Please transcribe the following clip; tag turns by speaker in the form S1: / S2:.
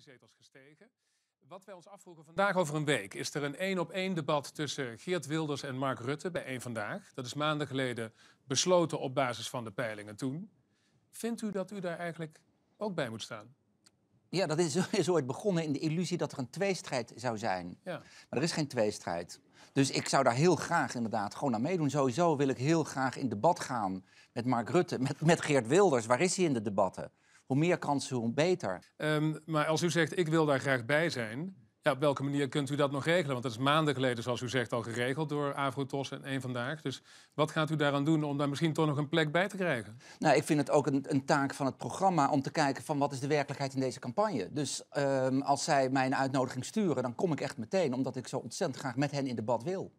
S1: zetels gestegen. Wat wij ons afvroegen vandaag over een week is er een één-op-één debat tussen Geert Wilders en Mark Rutte bij één vandaag. Dat is maanden geleden besloten op basis van de peilingen toen. Vindt u dat u daar eigenlijk ook bij moet staan?
S2: Ja, dat is, is ooit begonnen in de illusie dat er een tweestrijd zou zijn. Ja. Maar er is geen tweestrijd. Dus ik zou daar heel graag inderdaad gewoon aan meedoen. Sowieso wil ik heel graag in debat gaan met Mark Rutte, met, met Geert Wilders. Waar is hij in de debatten? hoe meer kansen, hoe beter.
S1: Ehm, maar als u zegt, ik wil daar graag bij zijn... Ja, op welke manier kunt u dat nog regelen? Want dat is maanden geleden, zoals u zegt, al geregeld door Avrotos en één Vandaag. Dus wat gaat u daaraan doen om daar misschien toch nog een plek bij te krijgen?
S2: Nou, ik vind het ook een, een taak van het programma om te kijken van wat is de werkelijkheid in deze campagne. Dus ehm, als zij mij een uitnodiging sturen, dan kom ik echt meteen, omdat ik zo ontzettend graag met hen in debat wil.